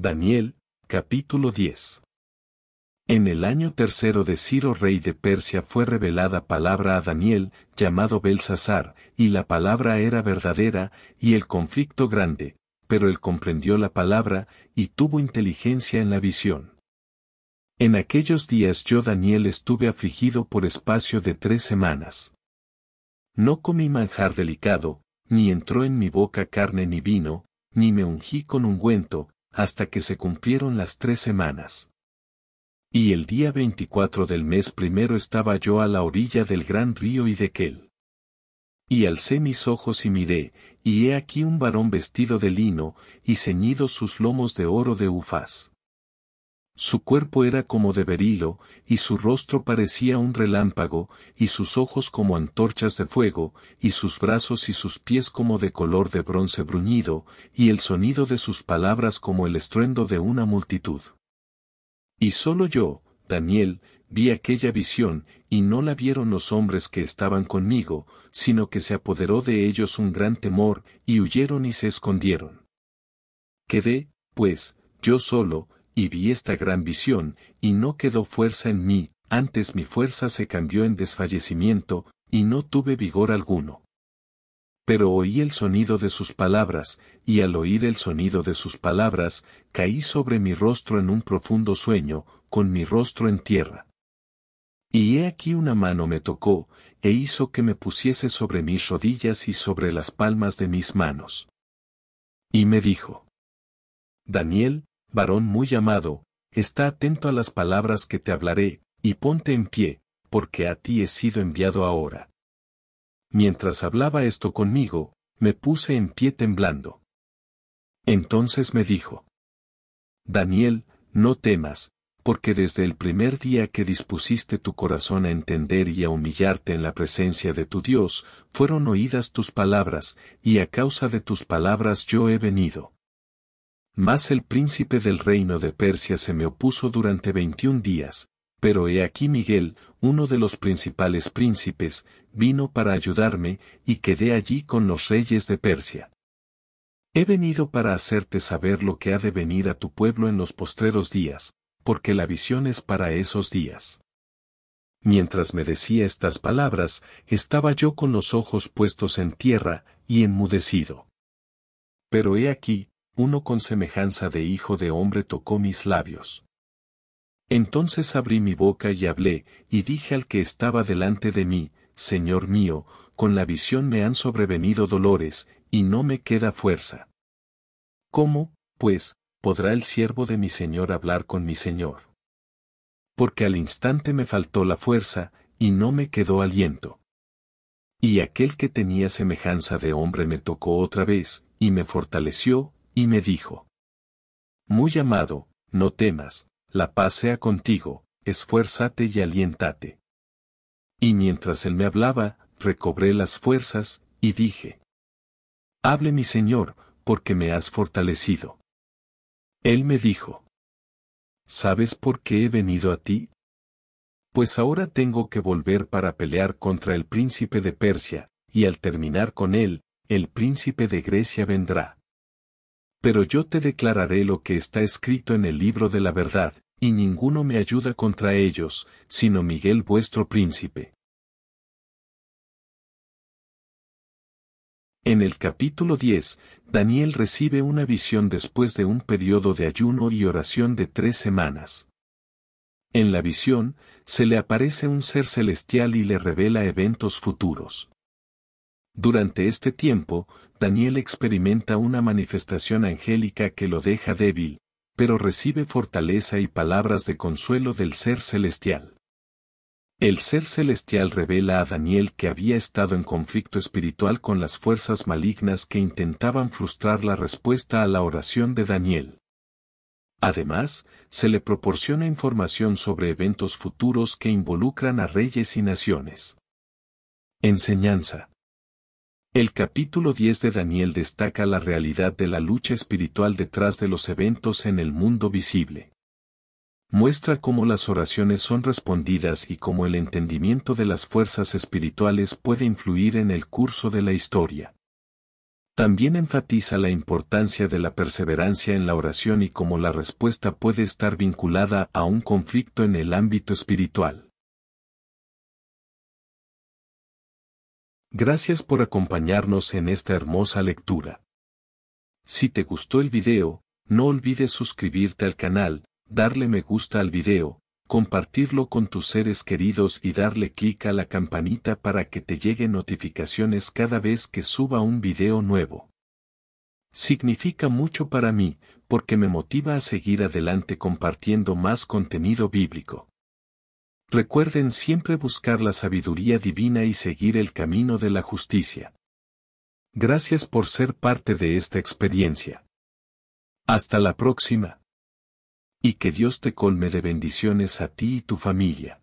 Daniel, capítulo 10. En el año tercero de Ciro rey de Persia fue revelada palabra a Daniel, llamado Belsasar, y la palabra era verdadera, y el conflicto grande, pero él comprendió la palabra, y tuvo inteligencia en la visión. En aquellos días yo Daniel estuve afligido por espacio de tres semanas. No comí manjar delicado, ni entró en mi boca carne ni vino, ni me ungí con ungüento, hasta que se cumplieron las tres semanas. Y el día veinticuatro del mes primero estaba yo a la orilla del gran río Idequel. Y alcé mis ojos y miré, y he aquí un varón vestido de lino, y ceñidos sus lomos de oro de ufaz. Su cuerpo era como de berilo, y su rostro parecía un relámpago, y sus ojos como antorchas de fuego, y sus brazos y sus pies como de color de bronce bruñido, y el sonido de sus palabras como el estruendo de una multitud. Y solo yo, Daniel, vi aquella visión, y no la vieron los hombres que estaban conmigo, sino que se apoderó de ellos un gran temor, y huyeron y se escondieron. Quedé, pues, yo solo, y vi esta gran visión, y no quedó fuerza en mí, antes mi fuerza se cambió en desfallecimiento, y no tuve vigor alguno. Pero oí el sonido de sus palabras, y al oír el sonido de sus palabras, caí sobre mi rostro en un profundo sueño, con mi rostro en tierra. Y he aquí una mano me tocó, e hizo que me pusiese sobre mis rodillas y sobre las palmas de mis manos. Y me dijo, Daniel, varón muy amado, está atento a las palabras que te hablaré, y ponte en pie, porque a ti he sido enviado ahora. Mientras hablaba esto conmigo, me puse en pie temblando. Entonces me dijo, Daniel, no temas, porque desde el primer día que dispusiste tu corazón a entender y a humillarte en la presencia de tu Dios, fueron oídas tus palabras, y a causa de tus palabras yo he venido. Mas el príncipe del reino de Persia se me opuso durante veintiún días, pero he aquí Miguel, uno de los principales príncipes, vino para ayudarme, y quedé allí con los reyes de Persia. He venido para hacerte saber lo que ha de venir a tu pueblo en los postreros días, porque la visión es para esos días. Mientras me decía estas palabras, estaba yo con los ojos puestos en tierra, y enmudecido. Pero he aquí, uno con semejanza de hijo de hombre tocó mis labios. Entonces abrí mi boca y hablé, y dije al que estaba delante de mí, Señor mío, con la visión me han sobrevenido dolores, y no me queda fuerza. ¿Cómo, pues, podrá el siervo de mi Señor hablar con mi Señor? Porque al instante me faltó la fuerza, y no me quedó aliento. Y aquel que tenía semejanza de hombre me tocó otra vez, y me fortaleció, y me dijo. Muy amado, no temas, la paz sea contigo, esfuérzate y aliéntate. Y mientras él me hablaba, recobré las fuerzas, y dije. Hable mi Señor, porque me has fortalecido. Él me dijo. ¿Sabes por qué he venido a ti? Pues ahora tengo que volver para pelear contra el príncipe de Persia, y al terminar con él, el príncipe de Grecia vendrá. Pero yo te declararé lo que está escrito en el libro de la verdad, y ninguno me ayuda contra ellos, sino Miguel vuestro príncipe. En el capítulo 10, Daniel recibe una visión después de un periodo de ayuno y oración de tres semanas. En la visión, se le aparece un ser celestial y le revela eventos futuros. Durante este tiempo, Daniel experimenta una manifestación angélica que lo deja débil, pero recibe fortaleza y palabras de consuelo del Ser Celestial. El Ser Celestial revela a Daniel que había estado en conflicto espiritual con las fuerzas malignas que intentaban frustrar la respuesta a la oración de Daniel. Además, se le proporciona información sobre eventos futuros que involucran a reyes y naciones. Enseñanza. El capítulo 10 de Daniel destaca la realidad de la lucha espiritual detrás de los eventos en el mundo visible. Muestra cómo las oraciones son respondidas y cómo el entendimiento de las fuerzas espirituales puede influir en el curso de la historia. También enfatiza la importancia de la perseverancia en la oración y cómo la respuesta puede estar vinculada a un conflicto en el ámbito espiritual. Gracias por acompañarnos en esta hermosa lectura. Si te gustó el video, no olvides suscribirte al canal, darle me gusta al video, compartirlo con tus seres queridos y darle clic a la campanita para que te lleguen notificaciones cada vez que suba un video nuevo. Significa mucho para mí, porque me motiva a seguir adelante compartiendo más contenido bíblico. Recuerden siempre buscar la sabiduría divina y seguir el camino de la justicia. Gracias por ser parte de esta experiencia. Hasta la próxima. Y que Dios te colme de bendiciones a ti y tu familia.